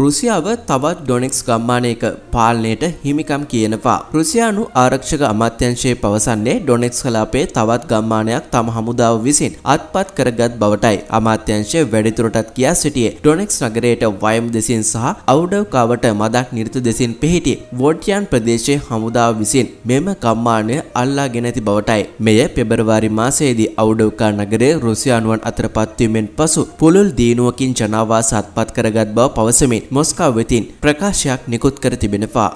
රුසියාව තවත් ඩොනෙක්ස් ගම්මානයක පාලනයට හිමිකම් කියනවා. රුසියානු ආරක්ෂක අමාත්‍යංශයේ පවසන්නේ ඩොනෙක්ස් කලාපේ තවත් ගම්මානයක් තම හමුදාව විසින් අත්පත් කරගත් බවටයි අමාත්‍යංශය වැඩිදුරටත් කියා සිටියේ. ඩොනෙක්ස් නගරයට වයම් දෙසින් සහ අවුඩව්කාවට මදක් නිරත දෙසින් පිහිටි වෝඩ්යන් ප්‍රදේශයේ හමුදාව විසින් මෙම ගම්මානය අල්ලාගෙන ඇති බවටයි. මෙය පෙබරවාරි මාසයේදී අවුඩව්කා නගරයේ රුසියානුවන් අතර පත්වීමෙන් පසු පුළුල් දිනුවකින් ජනාවාස අත්පත් කරගත් බව පවසමින් මොස්කව් වෙතින් ප්‍රකාශයක් නිකුත් කර තිබෙනවා.